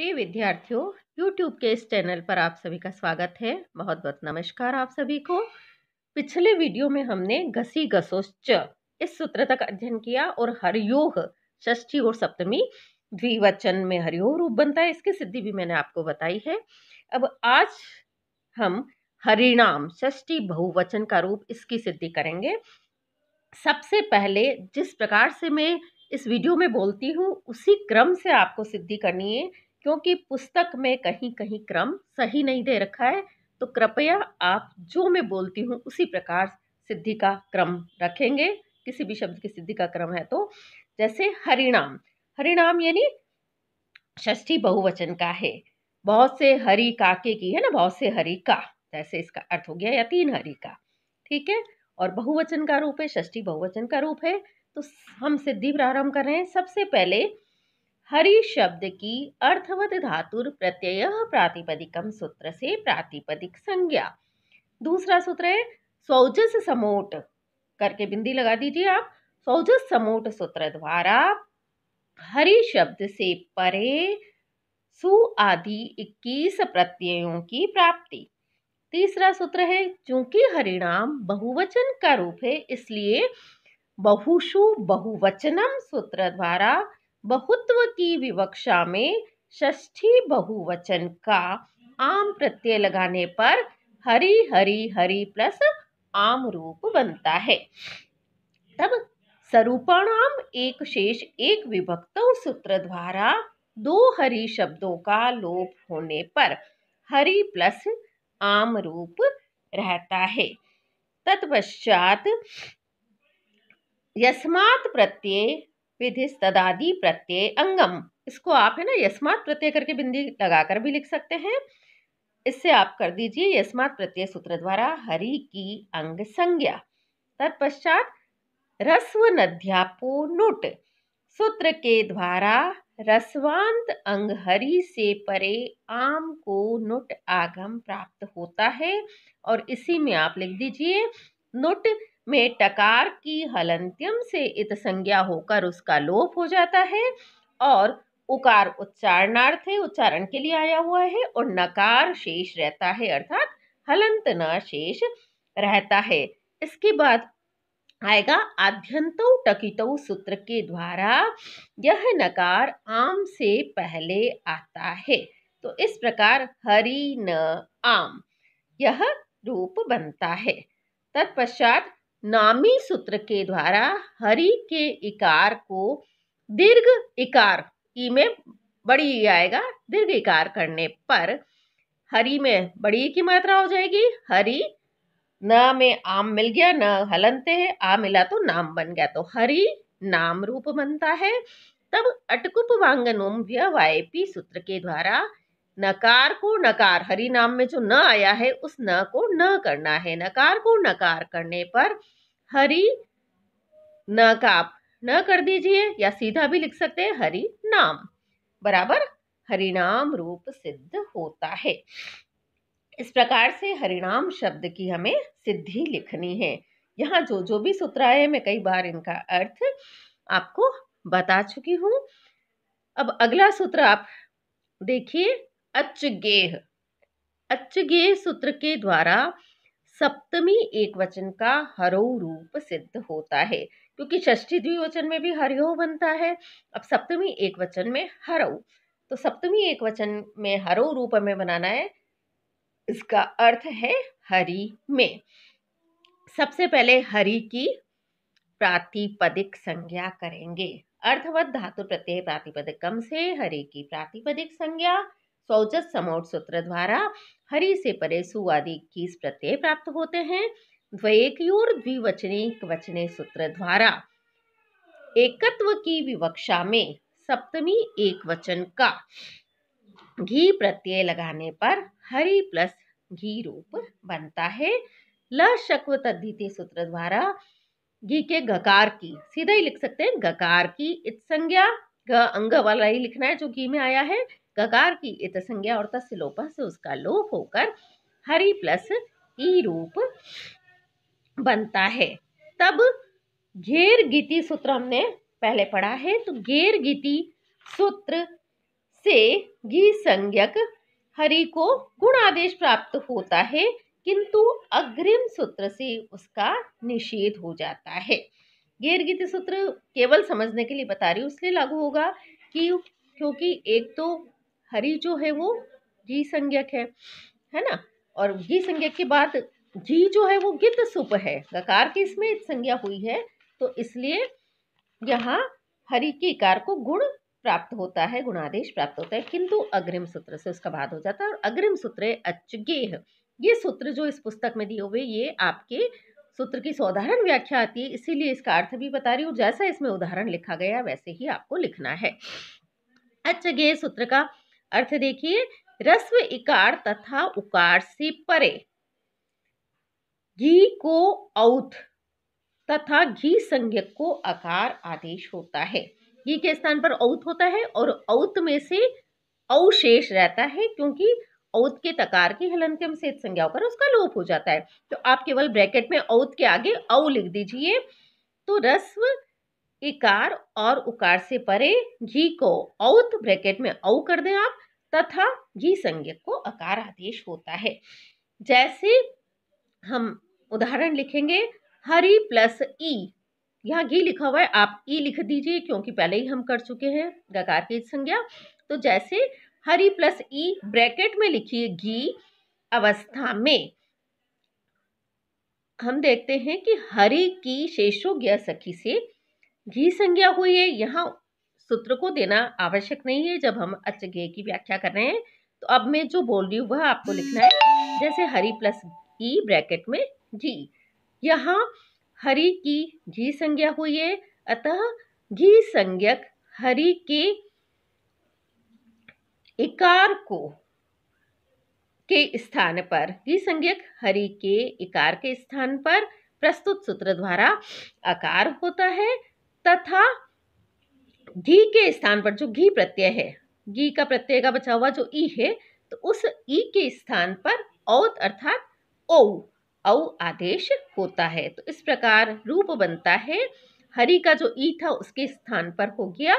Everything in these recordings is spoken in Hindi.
प्रिय विद्यार्थियों यूट्यूब के इस चैनल पर आप सभी का स्वागत है बहुत बहुत नमस्कार आप सभी को पिछले वीडियो में हमने घसी घसोच इस सूत्र तक अध्ययन किया और हरियोह षष्ठी और सप्तमी द्विवचन में हरियोह रूप बनता है इसकी सिद्धि भी मैंने आपको बताई है अब आज हम हरिणाम षष्ठी बहुवचन का रूप इसकी सिद्धि करेंगे सबसे पहले जिस प्रकार से मैं इस वीडियो में बोलती हूँ उसी क्रम से आपको सिद्धि करनी है क्योंकि पुस्तक में कहीं कहीं क्रम सही नहीं दे रखा है तो कृपया आप जो मैं बोलती हूँ उसी प्रकार सिद्धि का क्रम रखेंगे किसी भी शब्द की सिद्धि का क्रम है तो जैसे हरिणाम हरिणाम यानी षष्ठी बहुवचन का है बहुत से हरि काके की है ना बहुत से हरि का जैसे इसका अर्थ हो गया या तीन हरि का ठीक है और बहुवचन का रूप है षष्ठी बहुवचन का रूप है तो हम सिद्धि प्रारंभ कर रहे हैं सबसे पहले हरि शब्द की अर्थवत धातुर प्रत्यय प्रातिपदिकम सूत्र से प्रातिपदिक संज्ञा दूसरा सूत्र है सौजस समोट करके बिंदी लगा दीजिए आप सौजस समोट सूत्र द्वारा हरि शब्द से परे सु आदि 21 प्रत्ययों की प्राप्ति तीसरा सूत्र है चूंकि हरिणाम बहुवचन का रूप है इसलिए बहुषु बहुवचनम सूत्र द्वारा बहुत्व की विवक्षा में षष्ठी बहुवचन का आम प्रत्यय लगाने पर हरी हरी हरी प्लस आम रूप बनता है तब सरूपाणाम एक शेष एक विभक्त सूत्र द्वारा दो हरी शब्दों का लोप होने पर हरी प्लस आम रूप रहता है तत्पश्चात यस्मात् प्रत्यय विधिस्तदादि प्रत्यय अंगम इसको आप है ना यस्मात प्रत्यय करके बिंदी लगाकर भी लिख सकते हैं इससे आप कर दीजिए यस्मात प्रत्यय सूत्र द्वारा हरि की अंग संज्ञा तत्पश्चात रस्व नध्यापो नुट सूत्र के द्वारा रस्वांत अंग हरि से परे आम को नुट आगम प्राप्त होता है और इसी में आप लिख दीजिए नुट में टकार की हलंत्यम से इत संज्ञा होकर उसका लोप हो जाता है और उकार उच्चारणार्थ है उच्चारण के लिए आया हुआ है और नकार शेष रहता है अर्थात हलंत न शेष रहता है इसके बाद आएगा आध्यंतो टकितो सूत्र के द्वारा यह नकार आम से पहले आता है तो इस प्रकार हरि न आम यह रूप बनता है तत्पश्चात नामी सूत्र के द्वारा हरि के इकार को दीर्घ इकार ई में बड़ी आएगा दीर्घ इकार करने पर हरी में बड़ी की मात्रा हो जाएगी हरी न में आम मिल गया न हलनते है आ मिला तो नाम बन गया तो हरी नाम रूप बनता है तब अटकुप वांगनोम व्यवायपी सूत्र के द्वारा नकार को नकार हरि नाम में जो न आया है उस न को न करना है नकार को नकार करने पर हरि न का न कर दीजिए या सीधा भी लिख सकते हैं हरि नाम बराबर हरिनाम रूप सिद्ध होता है इस प्रकार से नाम शब्द की हमें सिद्धि लिखनी है यहाँ जो जो भी सूत्र आए मैं कई बार इनका अर्थ आपको बता चुकी हूँ अब अगला सूत्र आप देखिए अचगेह अचगेह सूत्र के द्वारा सप्तमी एक वचन का हरो रूप सिद्ध होता है क्योंकि षष्ठी द्विवचन में भी हरिओ बनता है अब सप्तमी एक वचन में हरो तो सप्तमी एक वचन में हरो रूप में बनाना है इसका अर्थ है हरि में सबसे पहले हरि की प्रातिपदिक संज्ञा करेंगे अर्थवत धातु प्रत्यय प्रातिपदिकम से हरि की प्रातिपदिक संज्ञा सौजत समोट सूत्र द्वारा हरि से परे सुवादि किस प्रत्यय प्राप्त होते हैं द्वैक्यूर द्विवचने वचने सूत्र द्वारा एकत्व की विवक्षा में सप्तमी एक वचन का घी प्रत्यय लगाने पर हरि प्लस घी रूप बनता है ल शक्व तद्धिति सूत्र द्वारा घी के गकार की सीधा ही लिख सकते हैं गकार की इत संज्ञा ग अंग वाला ही लिखना है जो घी में आया है ककार की इत संज्ञा और तत्सलोपा से उसका लोप होकर हरि प्लस ई रूप बनता है तब घेर गीति सूत्र हमने पहले पढ़ा है तो घेर गीति सूत्र से घी संज्ञक हरि को गुण आदेश प्राप्त होता है किंतु अग्रिम सूत्र से उसका निषेध हो जाता है घेर गीति सूत्र केवल समझने के लिए बता रही हूँ इसलिए लागू होगा कि क्योंकि एक तो हरी जो है वो घी संज्ञक है है ना और घी संज्ञक के बाद घी जो है वो गिद्ध सुप है गकार की इसमें संज्ञा हुई है तो इसलिए यहाँ हरि के कार को गुण प्राप्त होता है गुणादेश प्राप्त होता है किंतु अग्रिम सूत्र से उसका बाद हो जाता है और अग्रिम सूत्र है अचगेह ये सूत्र जो इस पुस्तक में दिए हुए ये आपके सूत्र की सौधारण व्याख्या आती है इसीलिए इसका अर्थ भी बता रही हूँ जैसा इसमें उदाहरण लिखा गया वैसे ही आपको लिखना है अच्छे सूत्र का अर्थ देखिए रस्व इकार तथा उकार से परे घी को औथ तथा घी संज्ञक को अकार आदेश होता है घी के स्थान पर औत होता है और औत में से अवशेष रहता है क्योंकि औत के तकार की हलन के से संज्ञा होकर उसका लोप हो जाता है तो आप केवल ब्रैकेट में औत के आगे औ लिख दीजिए तो रस्व इकार और उकार से परे घी को औत ब्रैकेट में औ कर दें आप तथा घी संज्ञक को अकार आदेश होता है जैसे हम उदाहरण लिखेंगे हरी प्लस ई यहाँ घी लिखा हुआ है आप ई लिख दीजिए क्योंकि पहले ही हम कर चुके हैं गकार की संज्ञा तो जैसे हरी प्लस ई ब्रैकेट में लिखिए घी अवस्था में हम देखते हैं कि हरी की शेषोज्ञ सखी से घी संज्ञा हुई है यहाँ सूत्र को देना आवश्यक नहीं है जब हम अच्छे की व्याख्या कर रहे हैं तो अब मैं जो बोल रही हूँ वह आपको लिखना है जैसे हरी प्लस ई ब्रैकेट में घी यहाँ हरी की घी संज्ञा हुई है अतः घी संज्ञक हरी के इकार को के स्थान पर घी संज्ञक हरी के इकार के स्थान पर प्रस्तुत सूत्र द्वारा आकार होता है तथा घी के स्थान पर जो घी प्रत्यय है घी का प्रत्यय का बचा हुआ जो ई है तो उस ई के स्थान पर औत अर्थात औ औ आदेश होता है तो इस प्रकार रूप बनता है हरि का जो ई था उसके स्थान पर हो गया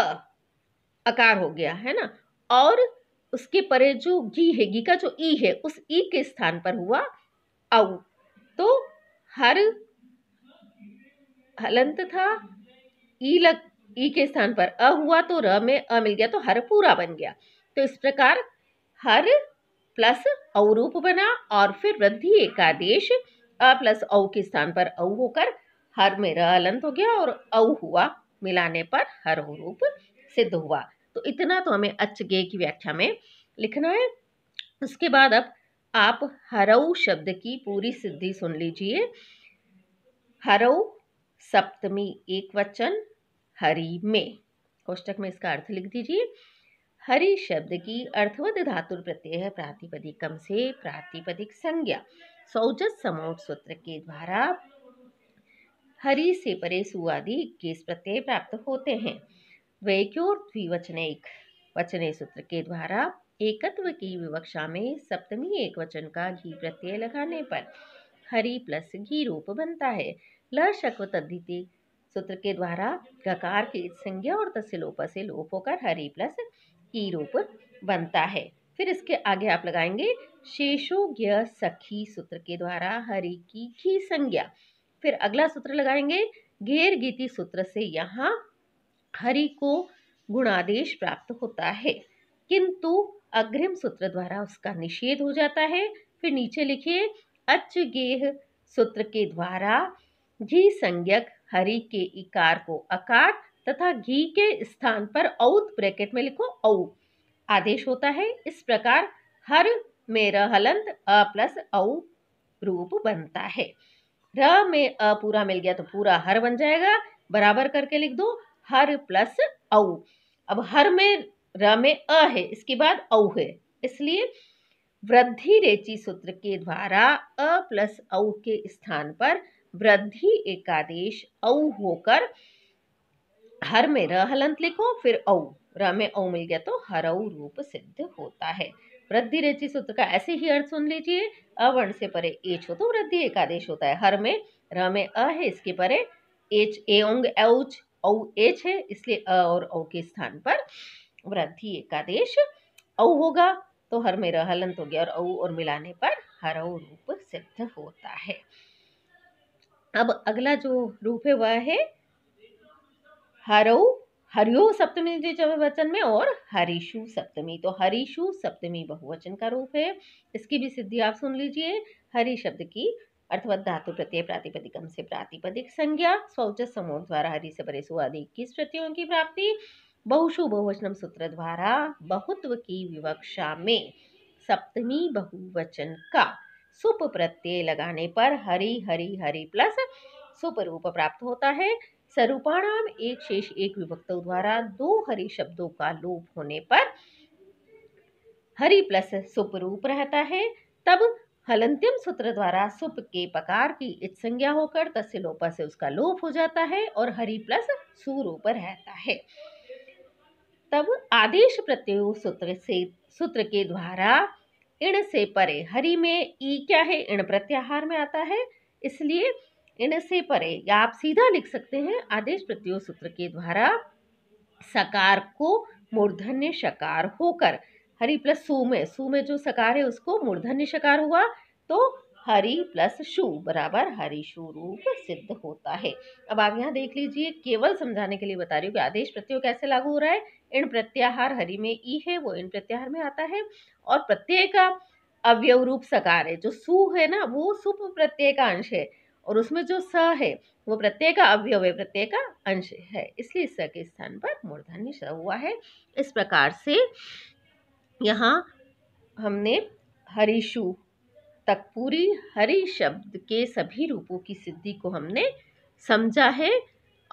अ अकार हो गया है ना और उसके परे जो घी है घी का जो ई है उस ई के स्थान पर हुआ औ तो हर हलंत था ई लग ई के स्थान पर अ हुआ तो र में अ मिल गया तो हर पूरा बन गया तो इस प्रकार हर प्लस अवरूप बना और फिर वृद्धि एकादेश अ प्लस औ के स्थान पर औ होकर हर में र अलंत हो गया और औ हुआ मिलाने पर हर रूप सिद्ध हुआ तो इतना तो हमें अच्छ गे की व्याख्या में लिखना है उसके बाद अब आप हरऊ शब्द की पूरी सिद्धि सुन लीजिए हरऊ सप्तमी एक वचन हरी में कोष्टक में इसका अर्थ लिख दीजिए हरि शब्द की अर्थवद धातु प्रत्यय प्रातिपदिकम से प्रातिपदिक संज्ञा सौजत समोट सूत्र के द्वारा हरी से परे सुआदि इक्कीस प्रत्यय प्राप्त होते हैं द्वैक्योर द्विवचनिक वचने सूत्र के द्वारा एकत्व की विवक्षा में सप्तमी एक वचन का घी प्रत्यय लगाने पर हरी प्लस घी रूप बनता है लर शक्वत सूत्र के द्वारा गकार की संज्ञा और तस्लोप से लोप होकर हरि प्लस की रूप बनता है फिर इसके आगे आप लगाएंगे शेषोज्ञ सखी सूत्र के द्वारा हरि की घी संज्ञा फिर अगला सूत्र लगाएंगे घेर गीति सूत्र से यहाँ हरि को गुणादेश प्राप्त होता है किंतु अग्रिम सूत्र द्वारा उसका निषेध हो जाता है फिर नीचे लिखिए अच गेह सूत्र के द्वारा घी संज्ञक हरि के इकार को अकार तथा घी के स्थान पर औत ब्रैकेट में लिखो औ आदेश होता है इस प्रकार हर में रहलंत अ प्लस औ रूप बनता है र में अ पूरा मिल गया तो पूरा हर बन जाएगा बराबर करके लिख दो हर प्लस औ अब हर में र में अ है इसके बाद औ है इसलिए वृद्धि रेची सूत्र के द्वारा अ प्लस औ के स्थान पर वृद्धि एकादेश औ होकर हर में र हलंत लिखो फिर औ र में औ मिल गया तो हरऊ रूप सिद्ध होता है वृद्धि रचि सूत्र का ऐसे ही अर्थ सुन लीजिए अवर्ण से परे एच हो तो वृद्धि एकादेश होता है हर में र में अ है इसके परे एच एंग एच औ एच है इसलिए अ और औ के स्थान पर वृद्धि एकादेश औ होगा तो हर में रहलंत हो गया और औ और मिलाने पर हर रूप सिद्ध होता है अब अगला जो रूप है वह है हरऊ हरिओ सप्तमी वचन में और हरीशु सप्तमी तो हरीशु सप्तमी बहुवचन का रूप है इसकी भी सिद्धि आप सुन लीजिए हरि शब्द की अर्थवत धातु प्रत्यय प्रातिपदिकम से प्रातिपदिक संज्ञा शौच समूह द्वारा हरि से परे आदि इक्कीस प्रत्ययों की प्राप्ति बहुशु बहुवचनम सूत्र द्वारा बहुत्व की विवक्षा में सप्तमी बहुवचन का सुप प्रत्यय लगाने पर हरी हरी हरी प्लस सुप रूप प्राप्त होता है स्वरूपाणाम एक शेष एक विभक्त द्वारा दो हरी शब्दों का लोप होने पर हरी प्लस सुप रूप रहता है तब हलंतिम सूत्र द्वारा सुप के पकार की इत संज्ञा होकर तस्लोपा से उसका लोप हो जाता है और हरी प्लस सुरूप रहता है तब आदेश प्रत्यय सूत्र से सूत्र के द्वारा इण से परे हरि में ई क्या है इण प्रत्याहार में आता है इसलिए इण से परे या आप सीधा लिख सकते हैं आदेश प्रत्यो सूत्र के द्वारा सकार को मूर्धन्य शकार होकर हरि प्लस सु में सु में जो सकार है उसको मूर्धन्य शकार हुआ तो हरि प्लस शु बराबर शु रूप सिद्ध होता है अब आप यहाँ देख लीजिए केवल समझाने के लिए बता रही हूँ कि आदेश प्रत्यय कैसे लागू हो रहा है इन प्रत्याहार हरि में ई है वो इन प्रत्याहार में आता है और प्रत्यय का अवयव रूप सकार है जो सु है ना वो सुप प्रत्यय का अंश है और उसमें जो स है वो प्रत्यय का अवयव है प्रत्यय का अंश है इसलिए स के स्थान पर मूर्धन्य स हुआ है इस प्रकार से यहाँ हमने हरिशु तक पूरी हरि शब्द के सभी रूपों की सिद्धि को हमने समझा है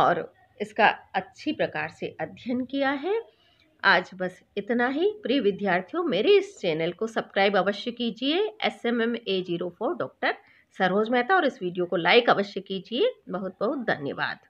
और इसका अच्छी प्रकार से अध्ययन किया है आज बस इतना ही प्रिय विद्यार्थियों मेरे इस चैनल को सब्सक्राइब अवश्य कीजिए S M M A zero four doctor Saroj Mehta और इस वीडियो को लाइक अवश्य कीजिए बहुत बहुत धन्यवाद